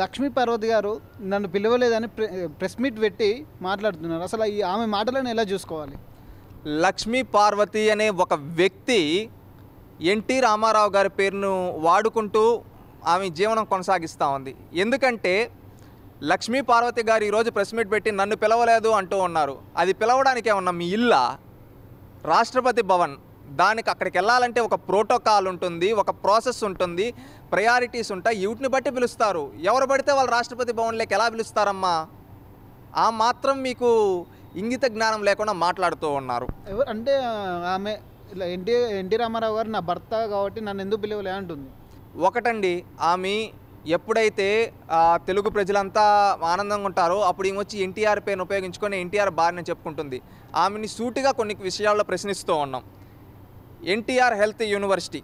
లక్ష్మీ పార్వతి గారు నన్ను పిలవలేదని press meet పెట్టి మాట్లాడుతున్నారు అసలు ఈ ఆమె మాటలను ఎలా చూసుకోవాలి లక్ష్మీ పార్వతి అనే ఒక వ్యక్తి ఎన్టీ రామారావు గారి పేరును వాడుకుంటూ ఆమె జీవనం కొనసాగిస్తూ ఉంది ఎందుకంటే లక్ష్మీ పార్వతి గారు ఈరోజు ప్రెస్ మీట్ పెట్టి నన్ను పిలవలేదు అంటూ ఉన్నారు అది పిలవడానికి ఏమన్నా మీ ఇల్లా రాష్ట్రపతి భవన్ దానికి అక్కడికి వెళ్ళాలంటే ఒక ప్రోటోకాల్ ఉంటుంది ఒక ప్రాసెస్ ఉంటుంది ప్రయారిటీస్ ఉంటాయి వీటిని బట్టి పిలుస్తారు ఎవరు పడితే వాళ్ళు రాష్ట్రపతి భవన్లోకి ఎలా పిలుస్తారమ్మా ఆ మాత్రం మీకు ఇంగిత జ్ఞానం లేకుండా మాట్లాడుతూ ఉన్నారు అంటే ఆమె ఎన్టీ ఎన్టీ రామారావు గారు నా భర్త కాబట్టి నన్ను ఎందుకు పిలవలే అంటుంది ఒకటండి ఆమె ఎప్పుడైతే తెలుగు ప్రజలంతా ఆనందంగా ఉంటారో అప్పుడు ఈమె వచ్చి ఎన్టీఆర్ పేరును ఉపయోగించుకొని ఎన్టీఆర్ బారిని చెప్పుకుంటుంది ఆమెని సూటిగా కొన్ని విషయాల్లో ప్రశ్నిస్తూ ఉన్నాం ఎన్టీఆర్ హెల్త్ యూనివర్సిటీ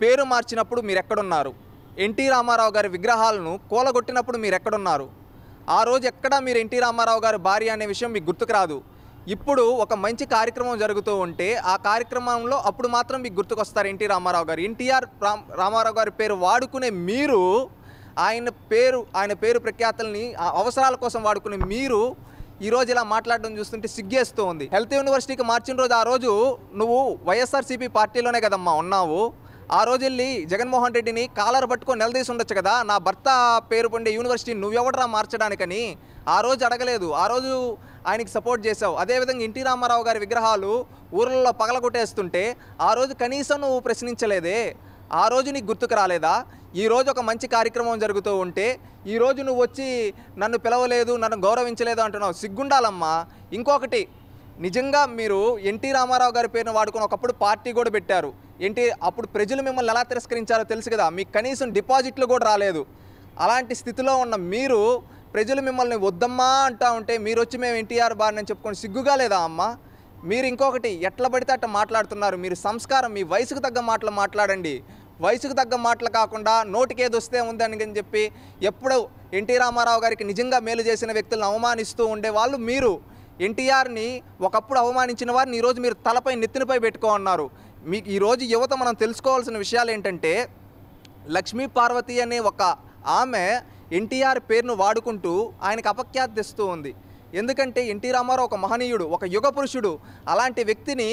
పేరు మార్చినప్పుడు మీరు ఎక్కడున్నారు ఎన్టీ రామారావు గారి విగ్రహాలను కూలగొట్టినప్పుడు మీరు ఎక్కడున్నారు ఆ రోజు ఎక్కడా మీరు ఎన్టీ రామారావు గారి భార్య అనే విషయం మీకు గుర్తుకు రాదు ఇప్పుడు ఒక మంచి కార్యక్రమం జరుగుతూ ఉంటే ఆ కార్యక్రమంలో అప్పుడు మాత్రం మీకు గుర్తుకొస్తారు ఎన్టీ రామారావు గారు ఎన్టీఆర్ రామారావు గారి పేరు వాడుకునే మీరు ఆయన పేరు ఆయన పేరు ప్రఖ్యాతల్ని అవసరాల కోసం వాడుకునే మీరు ఈ రోజు ఇలా మాట్లాడడం చూస్తుంటే సిగ్గేస్తూ ఉంది హెల్త్ యూనివర్సిటీకి మార్చిన రోజు ఆ రోజు నువ్వు వైఎస్ఆర్సీపీ పార్టీలోనే కదమ్మా ఉన్నావు ఆ రోజు వెళ్ళి జగన్మోహన్ రెడ్డిని కాలర్ పట్టుకొని నిలదీసి ఉండొచ్చు కదా నా భర్త పేరు పొండే యూనివర్సిటీ నువ్వెవడరా మార్చడానికని ఆ రోజు అడగలేదు ఆ రోజు ఆయనకి సపోర్ట్ చేసావు అదేవిధంగా ఎన్టీ రామారావు గారి విగ్రహాలు ఊర్లలో పగలగొట్టేస్తుంటే ఆ రోజు కనీసం నువ్వు ప్రశ్నించలేదే ఆ రోజు నీకు గుర్తుకు రాలేదా ఈరోజు ఒక మంచి కార్యక్రమం జరుగుతూ ఉంటే ఈరోజు నువ్వు వచ్చి నన్ను పిలవలేదు నన్ను గౌరవించలేదు అంటున్నావు సిగ్గుండాలమ్మా ఇంకొకటి నిజంగా మీరు ఎన్టీ రామారావు గారి పేరును వాడుకుని ఒకప్పుడు పార్టీ కూడా పెట్టారు ఏంటి అప్పుడు ప్రజలు మిమ్మల్ని ఎలా తిరస్కరించారో తెలుసు కదా మీకు కనీసం డిపాజిట్లు కూడా రాలేదు అలాంటి స్థితిలో ఉన్న మీరు ప్రజలు మిమ్మల్ని వద్దమ్మా అంటా ఉంటే మీరు వచ్చి మేము ఎన్టీఆర్ బారిని అని చెప్పుకొని సిగ్గుగా లేదా అమ్మ మీరు ఇంకొకటి ఎట్లా పడితే అట్లా మాట్లాడుతున్నారు మీరు సంస్కారం మీ వయసుకు తగ్గ మాటలు మాట్లాడండి వయసుకు తగ్గ మాటలు కాకుండా వస్తే ఉందని చెప్పి ఎప్పుడు ఎన్టీ రామారావు గారికి నిజంగా మేలు చేసిన వ్యక్తులను అవమానిస్తూ ఉండేవాళ్ళు మీరు ఎన్టీఆర్ని ఒకప్పుడు అవమానించిన వారిని ఈరోజు మీరు తలపై నెత్తినపై పెట్టుకోమన్నారు మీకు ఈరోజు యువత మనం తెలుసుకోవాల్సిన విషయాలు ఏంటంటే లక్ష్మీ పార్వతి అనే ఒక ఆమె ఎన్టీఆర్ పేరును వాడుకుంటూ ఆయనకు అపఖ్యాతి తెస్తూ ఉంది ఎందుకంటే ఎన్టీ రామారావు ఒక మహనీయుడు ఒక యుగ పురుషుడు అలాంటి వ్యక్తిని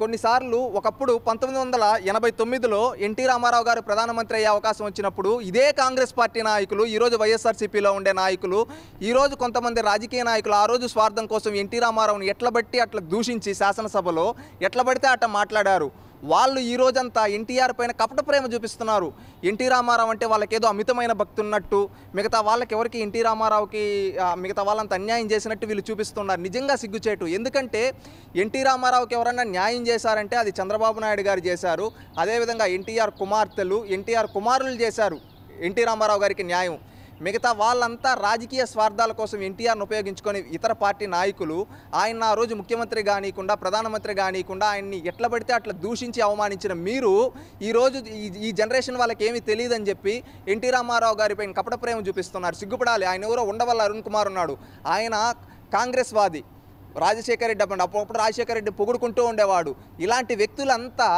కొన్నిసార్లు ఒకప్పుడు పంతొమ్మిది వందల ఎనభై తొమ్మిదిలో ఎన్టీ రామారావు గారు ప్రధానమంత్రి అయ్యే అవకాశం వచ్చినప్పుడు ఇదే కాంగ్రెస్ పార్టీ నాయకులు ఈరోజు వైఎస్ఆర్సీపీలో ఉండే నాయకులు ఈరోజు కొంతమంది రాజకీయ నాయకులు ఆ రోజు స్వార్థం కోసం ఎన్టీ రామారావుని ఎట్లబట్టి అట్లా దూషించి శాసనసభలో ఎట్లబడితే అట్లా మాట్లాడారు వాళ్ళు ఈ రోజంతా ఎన్టీఆర్ పైన కపట ప్రేమ చూపిస్తున్నారు ఎన్టీ రామారావు అంటే వాళ్ళకేదో అమితమైన భక్తి ఉన్నట్టు మిగతా వాళ్ళకి ఎవరికి ఎన్టీ రామారావుకి మిగతా వాళ్ళంత అన్యాయం చేసినట్టు వీళ్ళు చూపిస్తున్నారు నిజంగా సిగ్గుచేటు ఎందుకంటే ఎన్టీ రామారావుకి ఎవరన్నా న్యాయం చేశారంటే అది చంద్రబాబు నాయుడు గారు చేశారు అదేవిధంగా ఎన్టీఆర్ కుమార్తెలు ఎన్టీఆర్ కుమారులు చేశారు ఎన్టీ రామారావు గారికి న్యాయం మిగతా వాళ్ళంతా రాజకీయ స్వార్థాల కోసం ఎన్టీఆర్ను ఉపయోగించుకొని ఇతర పార్టీ నాయకులు ఆయన ఆ రోజు ముఖ్యమంత్రి కానీకుండా ప్రధానమంత్రి కానీకుండా ఆయన్ని ఎట్లా పడితే అట్లా దూషించి అవమానించిన మీరు ఈరోజు ఈ జనరేషన్ వాళ్ళకి ఏమీ తెలియదని చెప్పి ఎన్టీ రామారావు గారిపైన కపట ప్రేమ చూపిస్తున్నారు సిగ్గుపడాలి ఆయన ఎవరో ఉండవల్ల అరుణ్ కుమార్ ఉన్నాడు ఆయన కాంగ్రెస్ వాది రాజశేఖర రెడ్డి అప్పుడు అప్పుడప్పుడు రాజశేఖర రెడ్డి పొగుడుకుంటూ ఉండేవాడు ఇలాంటి వ్యక్తులంతా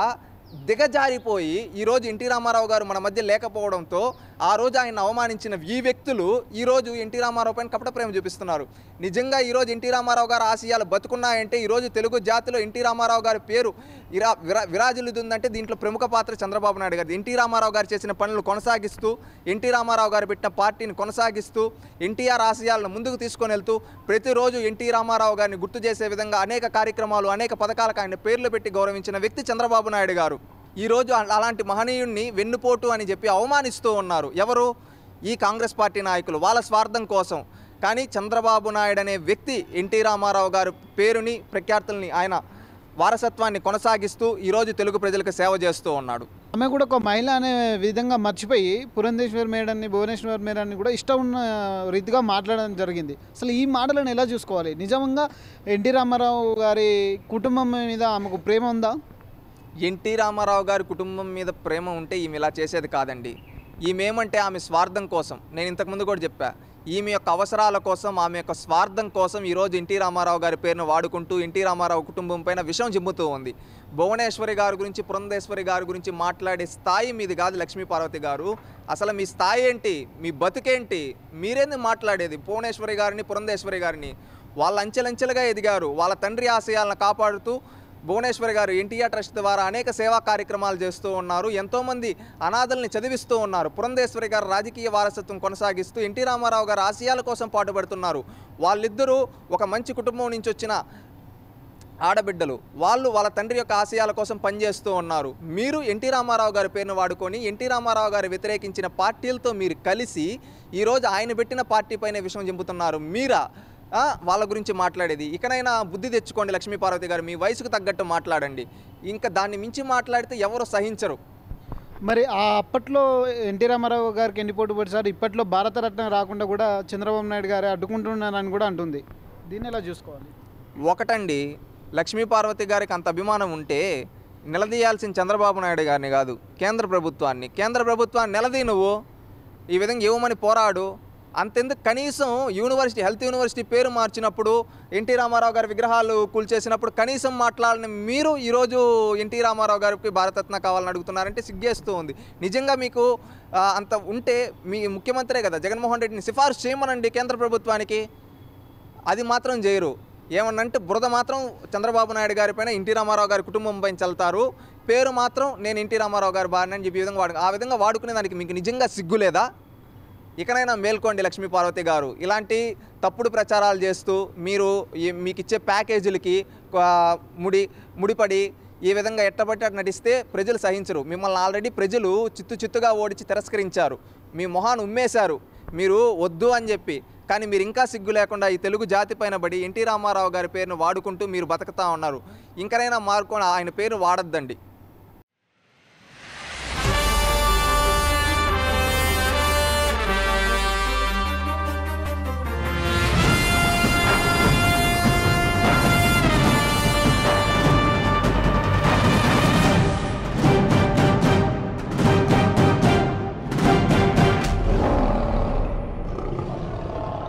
దిగజారిపోయి ఈరోజు ఎన్టీ రామారావు గారు మన మధ్య లేకపోవడంతో ఆ రోజు ఆయన అవమానించిన ఈ వ్యక్తులు ఈరోజు ఎన్టీ రామారావు పైన కపట ప్రేమ చూపిస్తున్నారు నిజంగా ఈరోజు ఎన్టీ రామారావు గారు ఆశయాలు బతుకున్నాయంటే ఈరోజు తెలుగు జాతిలో ఎన్టీ రామారావు గారి పేరు ఇరా విరా విరాజిల్లుతుందంటే దీంట్లో ప్రముఖ పాత్ర చంద్రబాబు నాయుడు గారు ఎన్టీ రామారావు గారు చేసిన పనులు కొనసాగిస్తూ ఎన్టీ రామారావు గారు పెట్టిన పార్టీని కొనసాగిస్తూ ఎన్టీఆర్ ఆశయాలను ముందుకు తీసుకొని వెళ్తూ ప్రతిరోజు ఎన్టీ రామారావు గారిని గుర్తు చేసే విధంగా అనేక కార్యక్రమాలు అనేక పథకాలకు ఆయన పేర్లు పెట్టి గౌరవించిన వ్యక్తి చంద్రబాబు నాయుడు గారు ఈరోజు అలాంటి మహనీయుణ్ణి వెన్నుపోటు అని చెప్పి అవమానిస్తూ ఉన్నారు ఎవరు ఈ కాంగ్రెస్ పార్టీ నాయకులు వాళ్ళ స్వార్థం కోసం కానీ చంద్రబాబు నాయుడు అనే వ్యక్తి ఎన్టీ రామారావు గారి పేరుని ప్రఖ్యాతుల్ని ఆయన వారసత్వాన్ని కొనసాగిస్తూ ఈరోజు తెలుగు ప్రజలకు సేవ చేస్తూ ఉన్నాడు ఆమె కూడా ఒక మహిళ అనే విధంగా మర్చిపోయి పురంధేశ్వర్ మేడని భువనేశ్వర్ మేడని కూడా ఇష్టం ఉన్న రీతిగా మాట్లాడడం జరిగింది అసలు ఈ మాటలను ఎలా చూసుకోవాలి నిజంగా ఎన్టీ రామారావు గారి కుటుంబం మీద ఆమెకు ప్రేమ ఉందా ఎన్టీ రామారావు గారి కుటుంబం మీద ప్రేమ ఉంటే ఈమె ఇలా చేసేది కాదండి ఏమంటే ఆమె స్వార్థం కోసం నేను ఇంతకుముందు కూడా చెప్పా ఈమె యొక్క అవసరాల కోసం ఆమె యొక్క స్వార్థం కోసం ఈరోజు ఎన్టీ రామారావు గారి పేరును వాడుకుంటూ ఎన్టీ రామారావు కుటుంబం పైన విషం చెబుతూ ఉంది భువనేశ్వరి గారి గురించి పురంధేశ్వరి గారి గురించి మాట్లాడే స్థాయి మీది కాదు లక్ష్మీపార్వతి గారు అసలు మీ స్థాయి ఏంటి మీ బతుకేంటి మీరేంది మాట్లాడేది భువనేశ్వరి గారిని పురంధేశ్వరి గారిని వాళ్ళు అంచెలంచెలుగా ఎదిగారు వాళ్ళ తండ్రి ఆశయాలను కాపాడుతూ భువనేశ్వరి గారు ఎన్టీఆర్ ట్రస్ట్ ద్వారా అనేక సేవా కార్యక్రమాలు చేస్తూ ఉన్నారు ఎంతోమంది అనాథల్ని చదివిస్తూ ఉన్నారు పురంధేశ్వరి గారు రాజకీయ వారసత్వం కొనసాగిస్తూ ఎన్టీ రామారావు గారు ఆశయాల కోసం పాటుపడుతున్నారు వాళ్ళిద్దరూ ఒక మంచి కుటుంబం నుంచి వచ్చిన ఆడబిడ్డలు వాళ్ళు వాళ్ళ తండ్రి యొక్క ఆశయాల కోసం పనిచేస్తూ ఉన్నారు మీరు ఎన్టీ రామారావు గారి పేరును వాడుకొని ఎన్టీ రామారావు గారు వ్యతిరేకించిన పార్టీలతో మీరు కలిసి ఈరోజు ఆయన పెట్టిన పార్టీ పైన విషయం చెంపుతున్నారు మీరా వాళ్ళ గురించి మాట్లాడేది ఇకనైనా బుద్ధి తెచ్చుకోండి లక్ష్మీపార్వతి గారు మీ వయసుకు తగ్గట్టు మాట్లాడండి ఇంకా దాన్ని మించి మాట్లాడితే ఎవరు సహించరు మరి ఆ అప్పట్లో ఎన్టీ రామారావు గారికి ఎన్ని పోటీ పడిసారు ఇప్పట్లో భారతరత్న రాకుండా కూడా చంద్రబాబు నాయుడు గారు అడ్డుకుంటున్నారని కూడా అంటుంది దీన్ని ఎలా చూసుకోవాలి ఒకటండి లక్ష్మీపార్వతి గారికి అంత అభిమానం ఉంటే నిలదీయాల్సిన చంద్రబాబు నాయుడు గారిని కాదు కేంద్ర ప్రభుత్వాన్ని కేంద్ర ప్రభుత్వాన్ని నిలదీ నువ్వు ఈ విధంగా ఇవ్వమని పోరాడు అంతెందుకు కనీసం యూనివర్సిటీ హెల్త్ యూనివర్సిటీ పేరు మార్చినప్పుడు ఎన్టీ రామారావు గారి విగ్రహాలు కూల్చేసినప్పుడు కనీసం మాట్లాడని మీరు ఈరోజు ఎన్టీ రామారావు గారికి భారతరత్న కావాలని అడుగుతున్నారంటే సిగ్గేస్తూ ఉంది నిజంగా మీకు అంత ఉంటే మీ ముఖ్యమంత్రే కదా జగన్మోహన్ రెడ్డిని సిఫార్సు చేయమనండి కేంద్ర ప్రభుత్వానికి అది మాత్రం చేయరు ఏమన్నంటే బురద మాత్రం చంద్రబాబు నాయుడు గారి పైన ఎన్టీ రామారావు గారి కుటుంబం పైన చల్లుతారు పేరు మాత్రం నేను ఎన్టీ రామారావు గారు బారిన అని చెప్పి విధంగా వాడు ఆ విధంగా వాడుకునే దానికి మీకు నిజంగా సిగ్గు లేదా ఇకనైనా మేల్కోండి లక్ష్మీ పార్వతి గారు ఇలాంటి తప్పుడు ప్రచారాలు చేస్తూ మీరు మీకు ఇచ్చే ప్యాకేజీలకి ముడి ముడిపడి ఈ విధంగా ఎట్టబట్టి నటిస్తే ప్రజలు సహించరు మిమ్మల్ని ఆల్రెడీ ప్రజలు చిత్తు చిత్తుగా ఓడించి తిరస్కరించారు మీ మొహాన్ని ఉమ్మేశారు మీరు వద్దు అని చెప్పి కానీ మీరు ఇంకా సిగ్గు లేకుండా ఈ తెలుగు జాతి పైన పడి ఎన్టీ రామారావు గారి పేరును వాడుకుంటూ మీరు బతుకుతా ఉన్నారు ఇంకనైనా మార్కొని ఆయన పేరు వాడద్దండి